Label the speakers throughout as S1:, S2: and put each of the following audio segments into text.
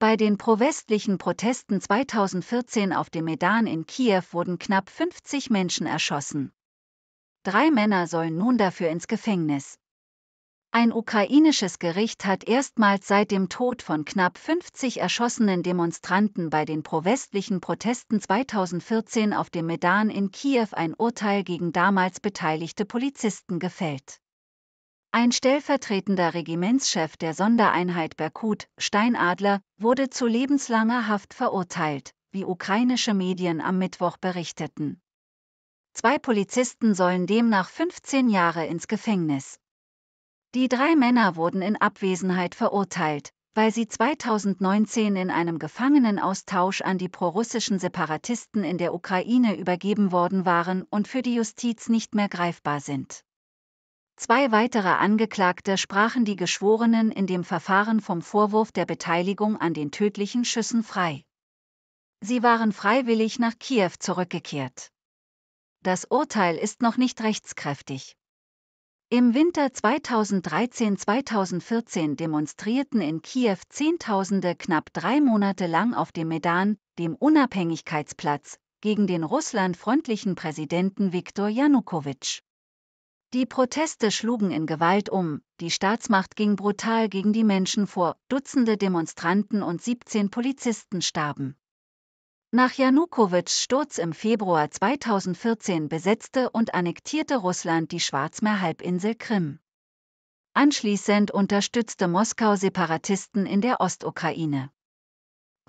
S1: Bei den prowestlichen Protesten 2014 auf dem Medan in Kiew wurden knapp 50 Menschen erschossen. Drei Männer sollen nun dafür ins Gefängnis. Ein ukrainisches Gericht hat erstmals seit dem Tod von knapp 50 erschossenen Demonstranten bei den prowestlichen Protesten 2014 auf dem Medan in Kiew ein Urteil gegen damals beteiligte Polizisten gefällt. Ein stellvertretender Regimentschef der Sondereinheit Berkut, Steinadler, wurde zu lebenslanger Haft verurteilt, wie ukrainische Medien am Mittwoch berichteten. Zwei Polizisten sollen demnach 15 Jahre ins Gefängnis. Die drei Männer wurden in Abwesenheit verurteilt, weil sie 2019 in einem Gefangenenaustausch an die prorussischen Separatisten in der Ukraine übergeben worden waren und für die Justiz nicht mehr greifbar sind. Zwei weitere Angeklagte sprachen die Geschworenen in dem Verfahren vom Vorwurf der Beteiligung an den tödlichen Schüssen frei. Sie waren freiwillig nach Kiew zurückgekehrt. Das Urteil ist noch nicht rechtskräftig. Im Winter 2013-2014 demonstrierten in Kiew Zehntausende knapp drei Monate lang auf dem Medan, dem Unabhängigkeitsplatz, gegen den russlandfreundlichen Präsidenten Viktor Janukowitsch. Die Proteste schlugen in Gewalt um, die Staatsmacht ging brutal gegen die Menschen vor, Dutzende Demonstranten und 17 Polizisten starben. Nach Janukowitschs Sturz im Februar 2014 besetzte und annektierte Russland die Schwarzmeerhalbinsel Krim. Anschließend unterstützte Moskau Separatisten in der Ostukraine.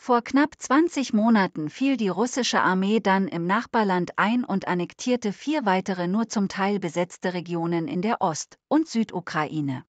S1: Vor knapp 20 Monaten fiel die russische Armee dann im Nachbarland ein und annektierte vier weitere nur zum Teil besetzte Regionen in der Ost- und Südukraine.